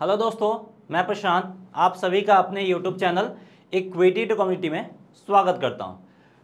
hello दोस्तों मैं प्रशांत आप सभी का अपने YouTube channel equity to community में स्वागत करता हूं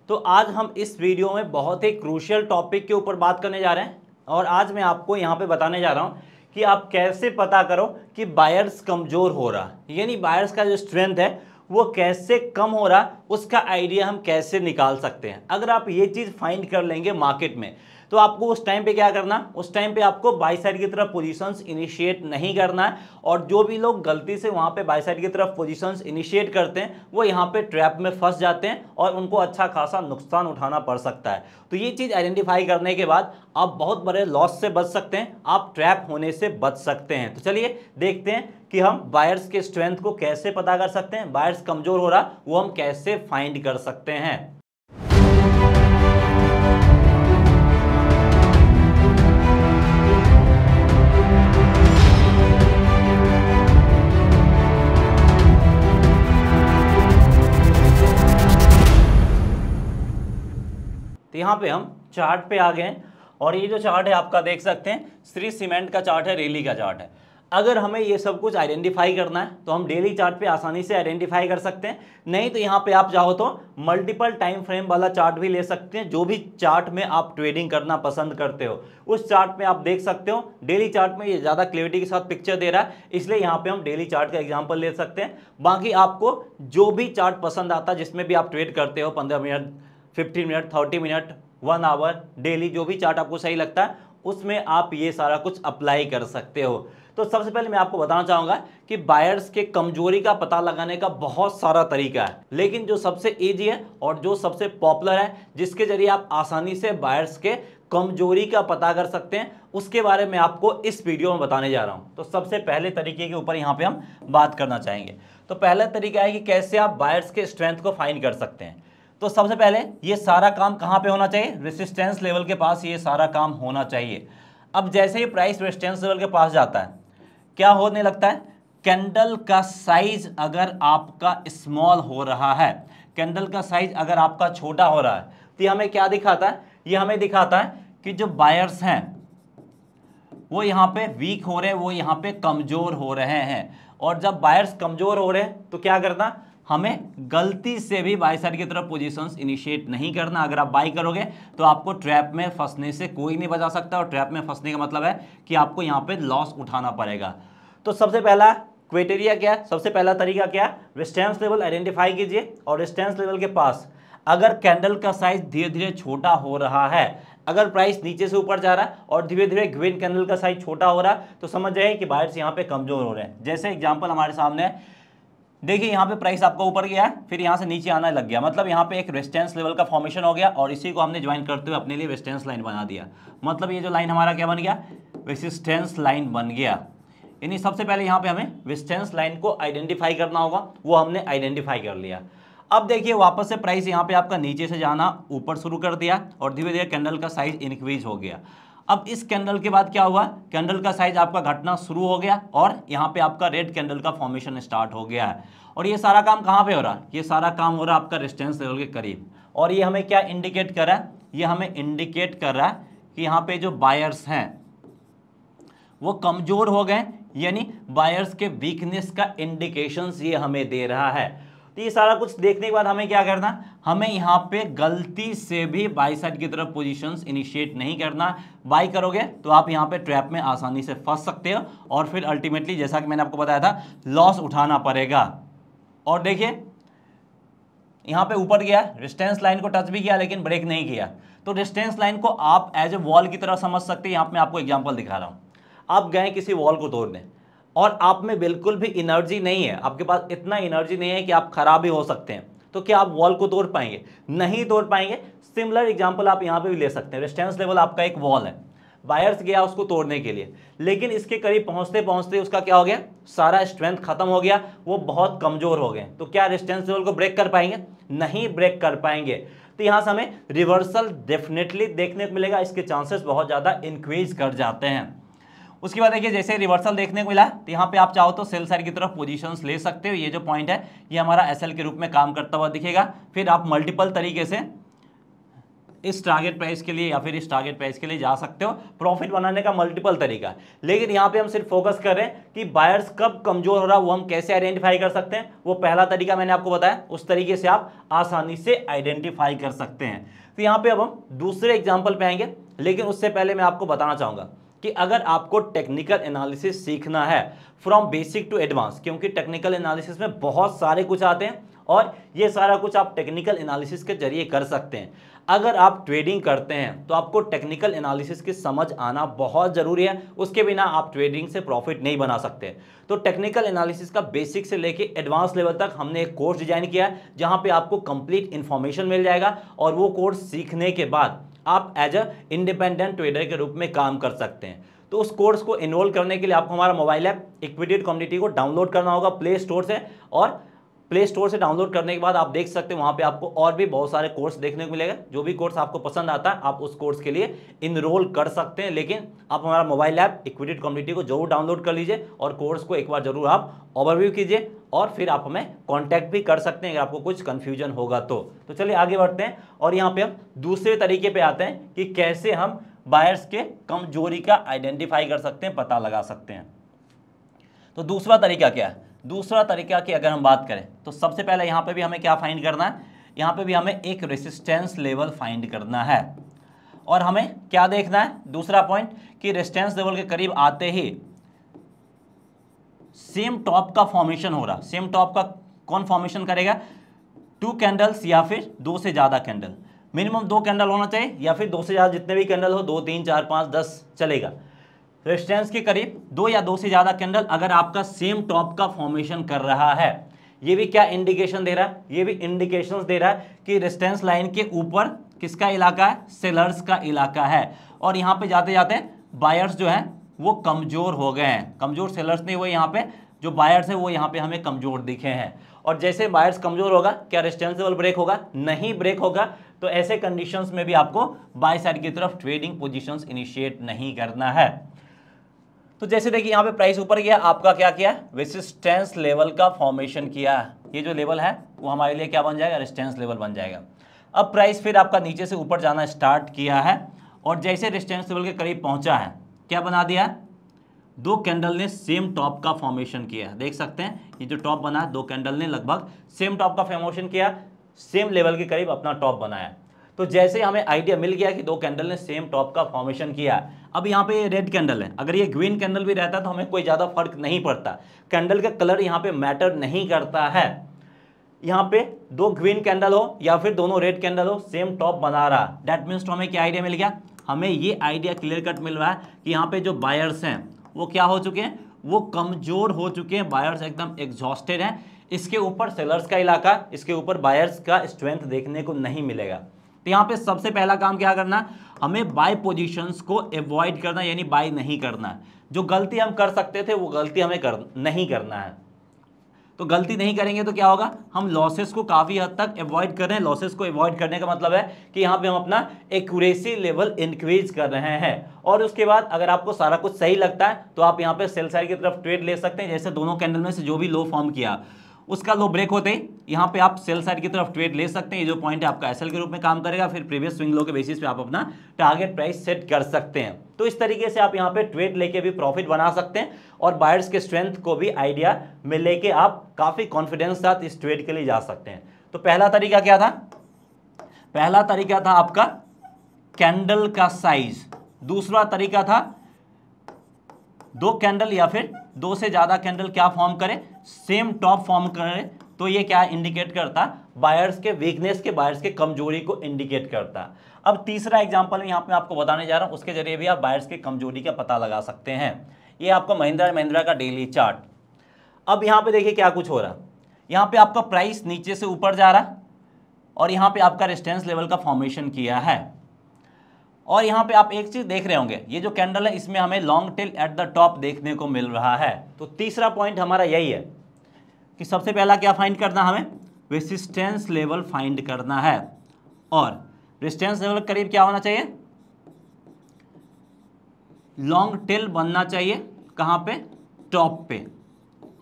तो आज हम इस वीडियो में बहुत ही क्रूशियल टॉपिक के ऊपर बात करने जा रहे हैं और आज मैं आपको यहाँ पे बताने जा रहा हूँ कि आप कैसे पता करो कि बायर्स कमज़ोर हो रहा यानी बायर्स का जो स्ट्रेंथ है वो कैसे कम हो रहा उसका आइडिया हम कैसे निकाल सकते हैं अगर आप ये चीज़ फाइंड कर लेंगे मार्केट में तो आपको उस टाइम पे क्या करना उस टाइम पे आपको बाई साइड की तरफ पोजीशंस इनिशिएट नहीं करना है और जो भी लोग गलती से वहाँ पे बाई साइड की तरफ पोजीशंस इनिशिएट करते हैं वो यहाँ पे ट्रैप में फंस जाते हैं और उनको अच्छा खासा नुकसान उठाना पड़ सकता है तो ये चीज़ आइडेंटिफाई करने के बाद आप बहुत बड़े लॉस से बच सकते हैं आप ट्रैप होने से बच सकते हैं तो चलिए देखते हैं कि हम बायर्स के स्ट्रेंथ को कैसे पता कर सकते हैं बायर्स कमज़ोर हो रहा वो हम कैसे फाइंड कर सकते हैं तो यहां पे हम चार्ट पे आ गए हैं और ये जो चार्ट है आपका देख सकते हैं श्री सीमेंट का चार्ट है रेली का चार्ट है अगर हमें ये सब कुछ आइडेंटिफाई करना है तो हम डेली चार्ट पे आसानी से आइडेंटिफाई कर सकते हैं नहीं तो यहाँ पे आप चाहो तो मल्टीपल टाइम फ्रेम वाला चार्ट भी ले सकते हैं जो भी चार्ट में आप ट्रेडिंग करना पसंद करते हो उस चार्ट में आप देख सकते हो डेली चार्ट में ये ज़्यादा क्लियरिटी के साथ पिक्चर दे रहा है इसलिए यहाँ पर हम डेली चार्ट का एग्जाम्पल ले सकते हैं बाकी आपको जो भी चार्ट पसंद आता है जिसमें भी आप ट्रेड करते हो पंद्रह minute fifteen minute thirty minute one hour daily जो भी चार्ट आपको सही लगता है उसमें आप ये सारा कुछ अप्लाई कर सकते हो तो सबसे पहले मैं आपको बताना चाहूँगा कि बायर्स के कमजोरी का पता लगाने का बहुत सारा तरीका है लेकिन जो सबसे ईजी है और जो सबसे पॉपुलर है जिसके जरिए आप आसानी से बायर्स के कमजोरी का पता कर सकते हैं उसके बारे में आपको इस वीडियो में बताने जा रहा हूं तो सबसे पहले तरीके के ऊपर यहाँ पे हम बात करना चाहेंगे तो पहला तरीका है कि कैसे आप बायर्स के स्ट्रेंथ को फाइन कर सकते हैं तो सबसे पहले ये सारा काम कहाँ पे होना चाहिए रेसिस्टेंस लेवल के पास ये सारा काम होना चाहिए अब जैसे ही प्राइस रेसिस्टेंस लेवल के पास जाता है क्या होने लगता है कैंडल का साइज अगर आपका स्मॉल हो रहा है कैंडल का साइज अगर आपका छोटा हो रहा है तो ये हमें क्या दिखाता है ये हमें दिखाता है कि जो बायर्स हैं वो यहाँ पे वीक हो रहे हैं वो यहाँ पे कमज़ोर हो रहे हैं और जब बायर्स कमज़ोर हो रहे हैं तो क्या करना हमें गलती से भी बाई साइड की तरफ पोजीशंस इनिशिएट नहीं करना अगर आप बाई करोगे तो आपको ट्रैप में फंसने से कोई नहीं बचा सकता और ट्रैप में फंसने का मतलब है कि आपको यहाँ पे लॉस उठाना पड़ेगा तो सबसे पहला क्वेटेरिया क्या है सबसे पहला तरीका क्या है रिस्टेंस लेवल आइडेंटिफाई कीजिए और रिस्टेंस लेवल के पास अगर कैंडल का साइज धीरे धीरे छोटा हो रहा है अगर प्राइस नीचे से ऊपर जा रहा है और धीरे धीरे ग्रीन कैंडल का साइज छोटा हो रहा है तो समझ जाए कि बायर्स यहाँ पे कमजोर हो रहे हैं जैसे एग्जाम्पल हमारे सामने है देखिए यहाँ पे प्राइस आपका ऊपर गया है फिर यहाँ से नीचे आना लग गया मतलब यहाँ पे एक रेस्टेंस लेवल का फॉर्मेशन हो गया और इसी को हमने ज्वाइन करते हुए अपने लिए रेस्टेंस लाइन बना दिया मतलब ये जो लाइन हमारा क्या बन गया रेसिस्टेंस लाइन बन गया यानी सबसे पहले यहाँ पे हमें रेस्टेंस लाइन को आइडेंटिफाई करना होगा वो हमने आइडेंटिफाई कर लिया अब देखिए वापस से प्राइस यहाँ पे आपका नीचे से जाना ऊपर शुरू कर दिया और धीरे धीरे कैंडल का साइज इंक्रीज हो गया अब इस कैंडल के बाद क्या हुआ कैंडल का साइज आपका घटना शुरू हो गया और यहाँ पे आपका रेड कैंडल का फॉर्मेशन स्टार्ट हो गया है और ये सारा काम कहाँ पे हो रहा है ये सारा काम हो रहा है आपका रेस्टेंस लेवल के करीब और ये हमें क्या इंडिकेट कर रहा है ये हमें इंडिकेट कर रहा है कि यहाँ पे जो बायर्स हैं वो कमज़ोर हो गए यानी बायर्स के वीकनेस का इंडिकेशन ये हमें दे रहा है तो ये सारा कुछ देखने के बाद हमें क्या करना हमें यहाँ पे गलती से भी बाई साइड की तरफ पोजीशंस इनिशिएट नहीं करना बाई करोगे तो आप यहाँ पे ट्रैप में आसानी से फंस सकते हो और फिर अल्टीमेटली जैसा कि मैंने आपको बताया था लॉस उठाना पड़ेगा और देखिए यहाँ पे ऊपर गया रिस्टेंस लाइन को टच भी किया लेकिन ब्रेक नहीं किया तो रिस्टेंस लाइन को आप एज ए वॉल की तरह समझ सकते हैं यहाँ पर आपको एग्जाम्पल दिखा रहा हूँ आप गए किसी वॉल को तोड़ने और आप में बिल्कुल भी एनर्जी नहीं है आपके पास इतना एनर्जी नहीं है कि आप खराब भी हो सकते हैं तो क्या आप वॉल को तोड़ पाएंगे नहीं तोड़ पाएंगे सिमिलर एग्जाम्पल आप यहाँ पर भी ले सकते हैं रेस्टेंस लेवल आपका एक वॉल है वायर्स गया उसको तोड़ने के लिए लेकिन इसके करीब पहुँचते पहुँचते उसका क्या हो गया सारा स्ट्रेंथ खत्म हो गया वो बहुत कमज़ोर हो गए तो क्या रेस्टेंस लेवल को ब्रेक कर पाएंगे नहीं ब्रेक कर पाएंगे तो यहाँ से हमें रिवर्सल डेफिनेटली देखने को मिलेगा इसके चांसेस बहुत ज़्यादा इंक्रीज कर जाते हैं उसके बाद देखिए जैसे रिवर्सल देखने को मिला तो यहाँ पे आप चाहो तो सेल साइड की तरफ पोजीशंस ले सकते हो ये जो पॉइंट है ये हमारा एसएल के रूप में काम करता हुआ दिखेगा फिर आप मल्टीपल तरीके से इस टारगेट प्राइस के लिए या फिर इस टारगेट प्राइस के लिए जा सकते हो प्रॉफिट बनाने का मल्टीपल तरीका है लेकिन यहाँ पे हम सिर्फ फोकस कर रहे हैं कि बायर्स कब कमजोर हो रहा है वो हम कैसे आइडेंटिफाई कर सकते हैं वो पहला तरीका मैंने आपको बताया उस तरीके से आप आसानी से आइडेंटिफाई कर सकते हैं तो यहाँ पे अब हम दूसरे एग्जाम्पल पे आएंगे लेकिन उससे पहले मैं आपको बताना चाहूँगा कि अगर आपको टेक्निकल एनालिसिस सीखना है फ्रॉम बेसिक टू एडवांस क्योंकि टेक्निकल एनालिसिस में बहुत सारे कुछ आते हैं और ये सारा कुछ आप टेक्निकल एनालिसिस के जरिए कर सकते हैं अगर आप ट्रेडिंग करते हैं तो आपको टेक्निकल एनालिसिस की समझ आना बहुत ज़रूरी है उसके बिना आप ट्रेडिंग से प्रॉफिट नहीं बना सकते तो टेक्निकल एनालिसिस का बेसिक से लेके एडवांस लेवल तक हमने एक कोर्स डिजाइन किया है जहाँ पर आपको कंप्लीट इन्फॉर्मेशन मिल जाएगा और वो कोर्स सीखने के बाद आप एज अ इंडिपेंडेंट ट्रेडर के रूप में काम कर सकते हैं तो उस कोर्स को इनरोल करने के लिए आपको हमारा मोबाइल ऐप इक्विटेड कम्युनिटी को डाउनलोड करना होगा प्ले स्टोर से और प्ले स्टोर से डाउनलोड करने के बाद आप देख सकते हैं वहाँ पे आपको और भी बहुत सारे कोर्स देखने को मिलेगा जो भी कोर्स आपको पसंद आता है आप उस कोर्स के लिए इनरोल कर सकते हैं लेकिन आप हमारा मोबाइल ऐप इक्विटेड कम्युनिटी को जरूर डाउनलोड कर लीजिए और कोर्स को एक बार जरूर आप ओवरव्यू कीजिए और फिर आप हमें कांटेक्ट भी कर सकते हैं अगर आपको कुछ कन्फ्यूजन होगा तो तो चलिए आगे बढ़ते हैं और यहाँ पे हम दूसरे तरीके पे आते हैं कि कैसे हम बायर्स के कमजोरी का आइडेंटिफाई कर सकते हैं पता लगा सकते हैं तो दूसरा तरीका क्या है दूसरा तरीका की अगर हम बात करें तो सबसे पहले यहाँ पर भी हमें क्या फाइंड करना है यहाँ पर भी हमें एक रेसिस्टेंस लेवल फाइंड करना है और हमें क्या देखना है दूसरा पॉइंट कि रेस्टेंस लेवल के करीब आते ही सेम टॉप का फॉर्मेशन हो रहा सेम टॉप का कौन फॉर्मेशन करेगा टू कैंडल्स या फिर दो से ज़्यादा कैंडल मिनिमम दो कैंडल होना चाहिए या फिर दो से ज़्यादा जितने भी कैंडल हो दो तीन चार पाँच दस चलेगा रेस्टेंस के करीब दो या दो से ज़्यादा कैंडल अगर आपका सेम टॉप का फॉर्मेशन कर रहा है ये भी क्या इंडिकेशन दे रहा है ये भी इंडिकेशन दे रहा है कि रेस्टेंस लाइन के ऊपर किसका इलाका है सेलर्स का इलाका है और यहाँ पे जाते जाते बायर्स जो है वो कमज़ोर हो गए हैं कमज़ोर सेलर्स ने वो यहाँ पे जो बायर्स हैं वो यहाँ पे हमें कमज़ोर दिखे हैं और जैसे बायर्स कमज़ोर होगा क्या रेस्टेंस लेवल ब्रेक होगा नहीं ब्रेक होगा तो ऐसे कंडीशंस में भी आपको बाय साइड की तरफ ट्रेडिंग पोजीशंस इनिशिएट नहीं करना है तो जैसे देखिए यहाँ पे प्राइस ऊपर गया आपका क्या किया रेसिस्टेंस लेवल का फॉर्मेशन किया ये जो लेवल है वो हमारे लिए क्या बन जाएगा रेस्टेंस लेवल बन जाएगा अब प्राइस फिर आपका नीचे से ऊपर जाना स्टार्ट किया है और जैसे रेस्टेंस लेवल के करीब पहुँचा है क्या बना दिया दो कैंडल ने सेम टॉप का फॉर्मेशन किया देख सकते हैं ये जो टॉप बना दो कैंडल ने लगभग सेम टॉप का फॉर्मेशन किया सेम लेवल के करीब अपना टॉप बनाया तो जैसे हमें आइडिया मिल गया कि दो कैंडल ने सेम टॉप का फॉर्मेशन किया अब यहाँ पे ये रेड कैंडल है अगर ये ग्रीन कैंडल भी रहता तो हमें कोई ज़्यादा फर्क नहीं पड़ता कैंडल का कलर यहाँ पे मैटर नहीं करता है यहाँ पे दो ग्रीन कैंडल हो या फिर दोनों रेड कैंडल हो सेम टॉप बना रहा डैट मीन्स तो हमें क्या आइडिया मिल गया हमें ये आइडिया क्लियर कट मिल रहा है कि यहाँ पे जो बायर्स हैं वो क्या हो चुके हैं वो कमज़ोर हो चुके हैं बायर्स एकदम एग्जॉस्टेड हैं इसके ऊपर सेलर्स का इलाका इसके ऊपर बायर्स का स्ट्रेंथ देखने को नहीं मिलेगा तो यहाँ पे सबसे पहला काम क्या करना हमें बाय पोजीशंस को एवॉइड करना यानी बाय नहीं करना जो गलती हम कर सकते थे वो गलती हमें कर नहीं करना है तो गलती नहीं करेंगे तो क्या होगा हम लॉसेस को काफ़ी हद तक अवॉइड कर रहे हैं लॉसेस को अवॉइड करने का मतलब है कि यहाँ पे हम अपना एक्यूरेसी लेवल इंक्रीज कर रहे हैं और उसके बाद अगर आपको सारा कुछ सही लगता है तो आप यहाँ पे सेल साइड की तरफ ट्रेड ले सकते हैं जैसे दोनों कैंडल में से जो भी लो फॉर्म किया उसका लो ब्रेक होते ही यहाँ पे आप सेल साइड की तरफ ट्रेड ले सकते हैं ये जो पॉइंट है आपका एसएल के रूप में काम करेगा फिर प्रीवियस स्विंग लो के बेसिस पे आप अपना टारगेट प्राइस सेट कर सकते हैं तो इस तरीके से आप यहाँ पे ट्रेड लेके भी प्रॉफिट बना सकते हैं और बायर्स के स्ट्रेंथ को भी आइडिया में लेके आप काफ़ी कॉन्फिडेंस साथ इस ट्रेड के लिए जा सकते हैं तो पहला तरीका क्या था पहला तरीका था आपका कैंडल का साइज दूसरा तरीका था दो कैंडल या फिर दो से ज़्यादा कैंडल क्या फॉर्म करें सेम टॉप फॉर्म करें तो ये क्या इंडिकेट करता है बायर्स के वीकनेस के बायर्स के कमजोरी को इंडिकेट करता अब तीसरा एग्जाम्पल यहाँ पे आपको बताने जा रहा हूँ उसके जरिए भी आप बायर्स के कमजोरी का पता लगा सकते हैं ये आपका महिंद्रा महिंद्रा का डेली चार्ट अब यहाँ पर देखिए क्या कुछ हो रहा यहाँ पर आपका प्राइस नीचे से ऊपर जा रहा और यहाँ पे आपका रेस्टेंस लेवल का फॉर्मेशन किया है और यहाँ पे आप एक चीज़ देख रहे होंगे ये जो कैंडल है इसमें हमें long tail at the top देखने को मिल रहा है तो तीसरा पॉइंट हमारा यही है कि सबसे पहला क्या फाइंड करना हमें रेसिस्टेंस लेवल फाइंड करना है और रेसिस्टेंस लेवल करीब क्या होना चाहिए लॉन्ग टेल बनना चाहिए कहाँ पे टॉप पे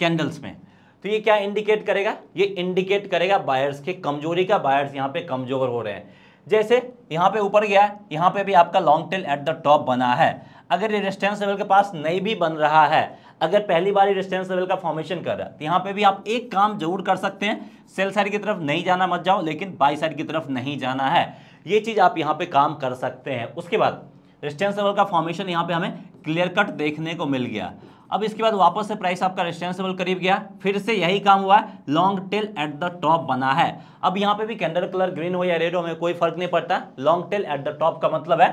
कैंडल्स में तो ये क्या इंडिकेट करेगा ये इंडिकेट करेगा बायर्स के कमजोरी का बायर्स यहाँ पे कमजोर हो रहे हैं जैसे यहाँ पे ऊपर गया है यहाँ पे भी आपका long tail at the top बना है अगर ये रेस्टेंस लेवल के पास नहीं भी बन रहा है अगर पहली बार ये रेस्टेंस लेवल का फॉर्मेशन कर रहा है तो यहाँ पे भी आप एक काम जरूर कर सकते हैं सेल साइड की तरफ नहीं जाना मत जाओ लेकिन बाई साइड की तरफ नहीं जाना है ये चीज़ आप यहाँ पे काम कर सकते हैं उसके बाद रेस्टेंस लेवल का फॉर्मेशन यहाँ पे हमें क्लियर कट देखने को मिल गया अब इसके बाद वापस से प्राइस आपका रेस्टेंस लेवल करीब गया फिर से यही काम हुआ है long tail at the top बना है अब यहाँ पे भी कैंडल कलर ग्रीन हो या रेड हो में कोई फर्क नहीं पड़ता long tail at the top का मतलब है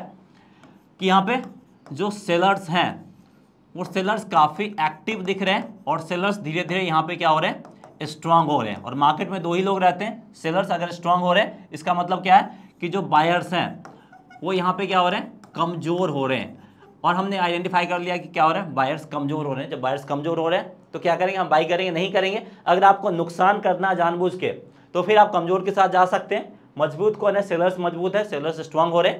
कि यहाँ पे जो सेलर्स हैं वो सेलर्स काफ़ी एक्टिव दिख रहे हैं और सेलर्स धीरे धीरे यहाँ पे क्या हो रहे हैं स्ट्रांग हो रहे हैं और मार्केट में दो ही लोग रहते हैं सेलर्स अगर स्ट्रांग हो रहे हैं इसका मतलब क्या है कि जो बायर्स हैं वो यहाँ पे क्या हो रहे हैं कमज़ोर हो रहे हैं और हमने आइडेंटिफाई कर लिया कि क्या हो रहा है बायर्स कमजोर हो रहे हैं जब बायर्स कमजोर हो रहे हैं तो क्या करेंगे हम बाई करेंगे नहीं करेंगे अगर आपको नुकसान करना जानबूझ के तो फिर आप कमजोर के साथ जा सकते हैं मजबूत कौन है सेलर्स मजबूत है सेलर्स स्ट्रांग हो रहे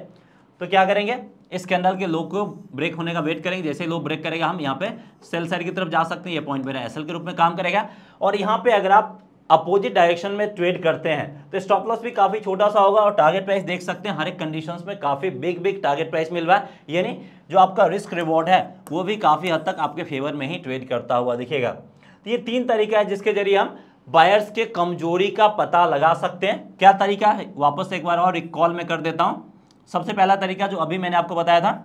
तो क्या करेंगे इस कैंडल के लोग को ब्रेक होने का वेट करेंगे जैसे लोग ब्रेक करेगा हम यहाँ पे सेल साइड की तरफ जा सकते हैं ये पॉइंट मेरा एसएल के रूप में काम करेगा और यहाँ पे अगर आप अपोजिट डायरेक्शन में ट्रेड करते हैं तो स्टॉप लॉस भी काफ़ी छोटा सा होगा और टारगेट प्राइस देख सकते हैं हर एक कंडीशन में काफ़ी बिग बिग टारगेट प्राइस मिल रहा है यानी जो आपका रिस्क रिवॉर्ड है वो भी काफ़ी हद तक आपके फेवर में ही ट्रेड करता हुआ दिखेगा तो ये तीन तरीका है जिसके जरिए हम बायर्स के कमजोरी का पता लगा सकते हैं क्या तरीका है वापस एक बार और रिकॉल में कर देता हूँ सबसे पहला तरीका जो अभी मैंने आपको बताया था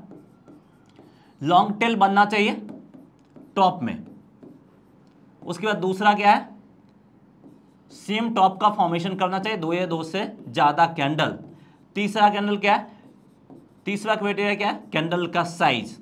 लॉन्ग टेल बनना चाहिए टॉप में उसके बाद दूसरा क्या है सेम टॉप का फॉर्मेशन करना चाहिए दो या दो से ज़्यादा कैंडल तीसरा कैंडल क्या है तीसरा क्राइटेरिया क्या है कैंडल का साइज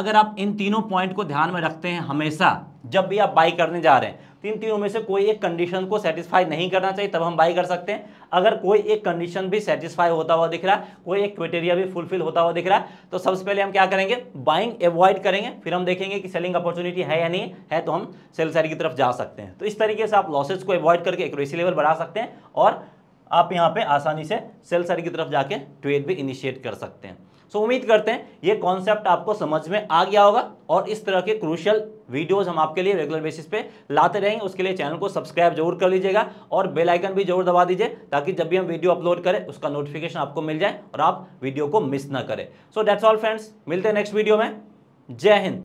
अगर आप इन तीनों पॉइंट को ध्यान में रखते हैं हमेशा जब भी आप बाई करने जा रहे हैं तो इन तीनों में से कोई एक कंडीशन को सेटिस्फाई नहीं करना चाहिए तब हम बाई कर सकते हैं अगर कोई एक कंडीशन भी सेटिस्फाई होता हुआ दिख रहा है कोई एक क्रिटेरिया भी फुलफिल होता हुआ दिख रहा है तो सबसे पहले हम क्या करेंगे बाइंग एवॉइड करेंगे फिर हम देखेंगे कि सेलिंग अपॉर्चुनिटी है या नहीं है तो हम सेल साइड की तरफ जा सकते हैं तो इस तरीके से आप लॉसेज को एवॉइड करके एक्यूरेसी लेवल बढ़ा सकते हैं और आप यहाँ पर आसानी से सेल साइड की तरफ जाके ट्रेड भी इनिशिएट कर सकते हैं सो उम्मीद करते हैं ये कॉन्सेप्ट आपको समझ में आ गया होगा और इस तरह के क्रूशल वीडियोस हम आपके लिए रेगुलर बेसिस पे लाते रहेंगे उसके लिए चैनल को सब्सक्राइब जरूर कर लीजिएगा और बेल आइकन भी जरूर दबा दीजिए ताकि जब भी हम वीडियो अपलोड करें उसका नोटिफिकेशन आपको मिल जाए और आप वीडियो को मिस ना करें सो डेट्स ऑल फ्रेंड्स मिलते हैं नेक्स्ट वीडियो में जय हिंद